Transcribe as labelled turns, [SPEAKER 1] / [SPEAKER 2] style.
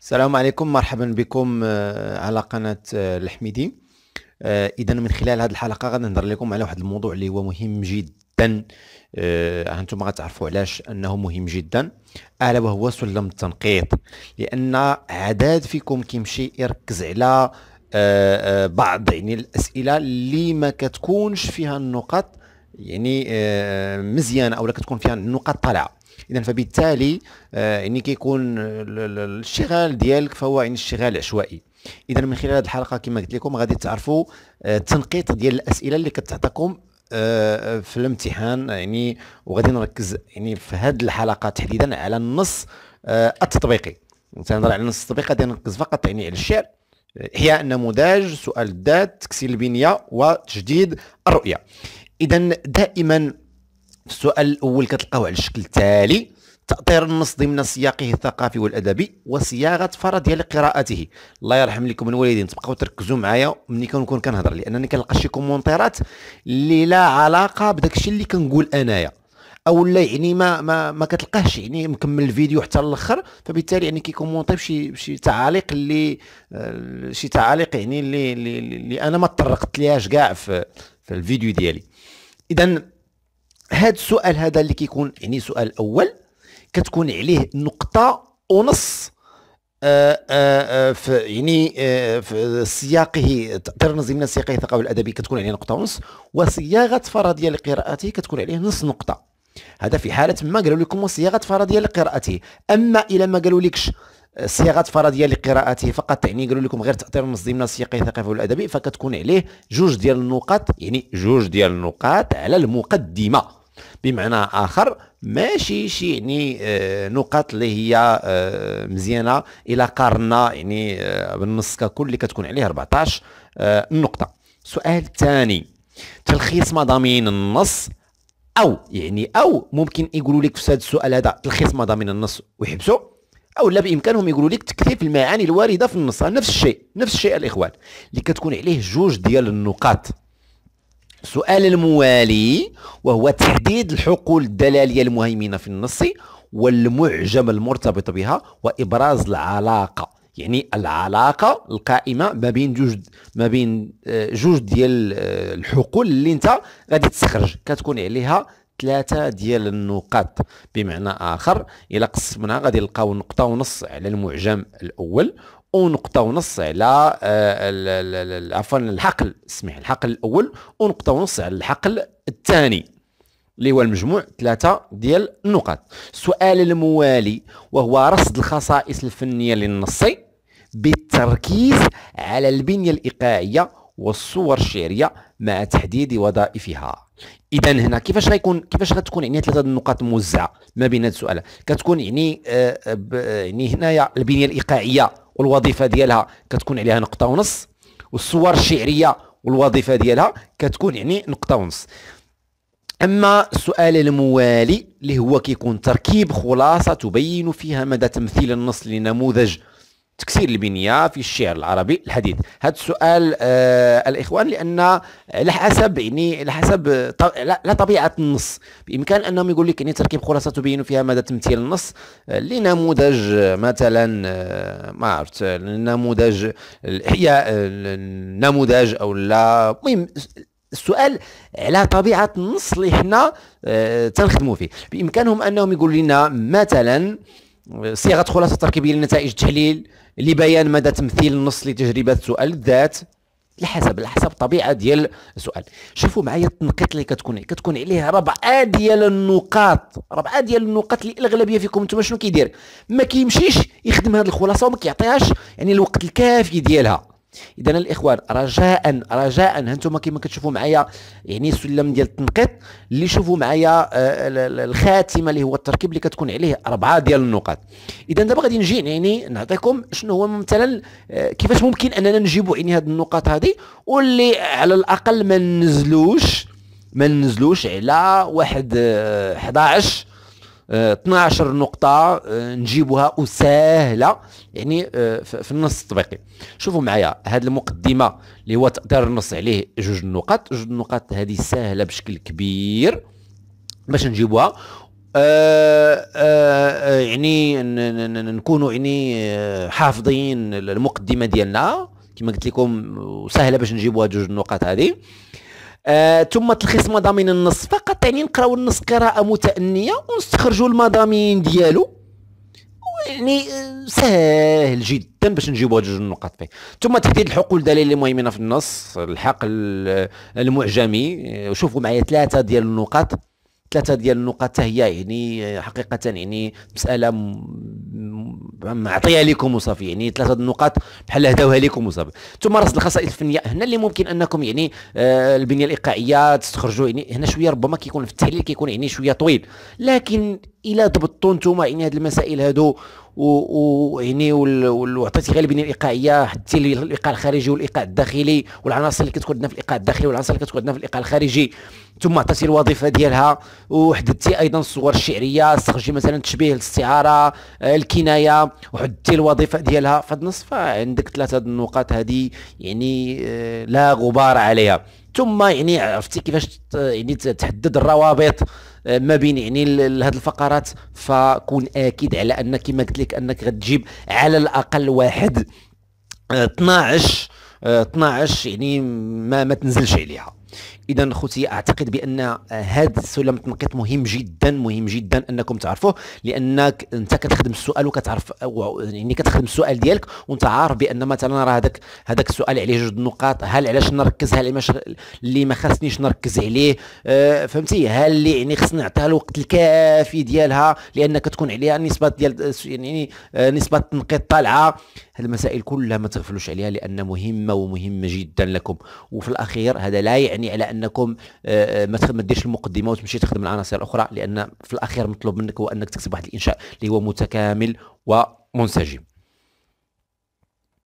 [SPEAKER 1] السلام عليكم مرحبا بكم آه، على قناة آه، الحميدي آه، إذا من خلال هذه الحلقة غادي نهضر لكم على واحد الموضوع اللي هو مهم جدا انتم غتعرفوا علاش أنه مهم جدا ألا وهو سلم التنقيط لأن عدد فيكم كيمشي يركز على بعض يعني الأسئلة اللي ما كتكونش فيها النقط يعني آه، مزيانه او لك تكون فيها نقاط طالعه اذا فبالتالي آه، يعني كيكون الشغال ديالك فهو يعني الشغال عشوائي اذا من خلال هذه الحلقه كما قلت لكم غادي تعرفوا التنقيط آه، ديال الاسئله اللي كتعطيكم في الامتحان يعني وغادي نركز يعني في هذه الحلقه تحديدا على النص التطبيقي تنهضر على النص التطبيقي غادي نركز فقط يعني على الشعر احياء النموذج سؤال الذات تكسير البنيه وتجديد الرؤيه اذا دائما السؤال الاول كتلقاو على الشكل التالي تأطير النص ضمن سياقه الثقافي والأدبي وصياغة فرضيه لقراءته الله يرحم لكم الوالدين تبقاو تركزوا معايا ملي كنكون كنهضر لأنني كنلقى شي كومونتيرات اللي لا علاقة بداكشي اللي كنقول أنايا او لا يعني ما ما ما كتلقاهش يعني مكمل الفيديو حتى الاخر فبالتالي يعني كيكومونتي بشي بشي تعاليق اللي آه، شي تعاليق يعني اللي اللي, اللي انا ما تطرقت ليهاش كاع في في الفيديو ديالي اذا هذا السؤال هذا اللي كيكون يعني سؤال اول كتكون عليه نقطه ونص آه، آه، في يعني في سياقه ترنز من سياقه الثقافي الادبي كتكون عليه نقطه ونص وصياغه فرضيه لقراءته كتكون عليه نص نقطه هذا في حاله ما قالوا لكم صياغه فرضيه لقراءته اما الى ما قالوا لكش آه، صياغه فرضيه لقراءته فقط يعني قالوا لكم غير تاطير النص ضمن السياقي الثقافي والادبي فكتكون عليه جوج ديال النقاط يعني جوج ديال النقاط على المقدمه بمعنى اخر ماشي شي يعني آه، نقاط اللي هي آه، مزيانه الى قارنا يعني بالنص ككل اللي كتكون عليه 14 نقطه السؤال الثاني تلخيص مضامين النص او يعني او ممكن يقولوا لك في هذا السؤال هذا تلخيص ما ضمن النص ويحبسوا او لا بامكانهم يقولوا لك تكثيف المعاني الوارده في النص نفس الشيء نفس الشيء الاخوان اللي كتكون عليه جوج ديال النقاط السؤال الموالي وهو تحديد الحقول الدلاليه المهيمنه في النص والمعجم المرتبط بها وابراز العلاقه يعني العلاقه القائمه ما بين جوج ما بين آه، جوج ديال آه، الحقول اللي انت غادي تستخرج كتكون عليها ثلاثة ديال النقاط بمعنى آخر إلا قسمنا غادي نلقاو نقطة ونص على المعجم الأول ونقطة ونص على آه، عفوا الحقل اسمح الحقل الأول ونقطة ونص على الحقل الثاني اللي هو المجموع ثلاثة ديال النقط السؤال الموالي وهو رصد الخصائص الفنية للنصين بالتركيز على البنية الإيقاعية والصور الشعرية مع تحديد وظائفها اذا هنا كيفاش غيكون كيفاش غتكون يعني ثلاثه النقاط موزعه ما بين هاد السؤال كتكون يعني آه يعني هنايا البنيه الايقاعيه والوظيفه ديالها كتكون عليها نقطه ونص والصور الشعريه والوظيفه ديالها كتكون يعني نقطه ونص اما السؤال الموالي اللي هو كيكون تركيب خلاصه تبين فيها مدى تمثيل النص لنموذج تكسير البنيه في الشعر العربي الحديث هذا السؤال آه الاخوان لان على آه، حسب يعني على حسب لا طبيعه النص بامكان انهم يقول لك يعني تركيب خلاصه تبين فيها مدى تمثيل النص آه، لنموذج آه، مثلا ما عرفت لنموذج الاحياء النموذج او لا المهم السؤال على طبيعه النص اللي حنا تنخدموا فيه بامكانهم انهم يقولوا لنا مثلا صيغه خلاصه تركيبيه لنتائج التحليل لبيان مدى تمثيل النص لتجربه سؤال الذات على حسب على حسب الطبيعه ديال السؤال شوفوا معايا التنقيط اللي كتكون كتكون عليه ربعه ديال النقاط ربعه ديال النقاط اللي الاغلبيه فيكم انتم شنو كيدير ما كيمشيش يخدم هذه الخلاصه وما كيعطيهاش يعني الوقت الكافي ديالها اذا الاخوان رجاء رجاء هانتوما كما كتشوفوا معايا يعني السلم ديال التنقيط اللي شوفوا معايا آه، الخاتمه اللي هو التركيب اللي كتكون عليه اربعه ديال النقاط اذا دابا غادي نجي يعني نعطيكم شنو هو مثلا آه، كيفاش ممكن اننا نجيبوا يعني هذه النقاط هذه واللي على الاقل ما ننزلوش ما ننزلوش على واحد 11 آه، 12 نقطة آه، نجيبها وسهلة يعني آه، في النص التطبيقي شوفوا معايا هاد المقدمة اللي هو تأثير النص عليه جوج النقط جوج النقط هذه سهلة بشكل كبير باش نجيبوها آآ آه، آآ يعني نكونوا يعني حافظين المقدمة ديالنا كما قلت لكم سهلة باش نجيبوها جوج النقط هذه آه ثم تلخيص مضامين النص فقط يعني نقراو النص قراءه متانيه ونستخرجوا المضامين ديالو يعني آه، سهل جدا باش نجيبوا جوج النقط فيه ثم تحديد الحقول الدليل اللي في النص الحقل المعجمي آه، شوفوا معايا ثلاثه ديال النقط ثلاثه ديال النقط هي يعني حقيقه يعني مساله معطيه لكم وصافي يعني ثلاثه النقاط بحال هداوها لكم وصافي ثم رصد الخصائص الفنيه هنا اللي ممكن انكم يعني آه البنيه الايقاعيه تستخرجوا يعني هنا شويه ربما كيكون في التحليل كيكون يعني شويه طويل لكن الى ضبطتوا نتوما يعني هاد المسائل هادو ويعني وعطيتي غير البنيه الايقاعيه حتى الايقاع الخارجي والايقاع الداخلي والعناصر اللي كتكون عندنا في الايقاع الداخلي والعناصر اللي كتكون عندنا في الايقاع الخارجي ثم عطيتي الوظيفه ديالها وحددتي ايضا الصور الشعريه استخرجي مثلا تشبيه الاستعاره آه، الكنايه وحددتي الوظيفه ديالها هذا النص فعندك آه، ثلاثه النقاط هذه يعني آه، لا غبار عليها ثم يعني عرفتي كيفاش يعني تحدد الروابط آه، ما بين يعني لهاد الفقرات فكون اكيد على انك كما قلت لك انك غتجيب على الاقل واحد 12 آه، 12 آه، يعني ما ما تنزلش عليها اذا خوتي اعتقد بان هذا آه، سلم التنقيط مهم جدا مهم جدا انكم تعرفوه لانك انت كتخدم السؤال وكتعرف آه، يعني كتخدم السؤال ديالك وانت عارف بان مثلا راه هذاك هذاك السؤال عليه جوج نقاط هل علاش نركز هل علاش اللي ما خاصنيش نركز عليه آه، فهمتي هل اللي يعني خصني نعطيها الوقت الكافي ديالها لان كتكون عليها نسبه ديال يعني نسبه التنقيط طالعه هذه المسائل كلها ما تغفلوش عليها لان مهمه ومهمه جدا لكم وفي الاخير هذا لا يعني على انكم آه، آه، ما تديرش المقدمه وتمشي تخدم العناصر الاخرى لان في الاخير مطلوب منك هو انك تكتب واحد الانشاء اللي هو متكامل ومنسجم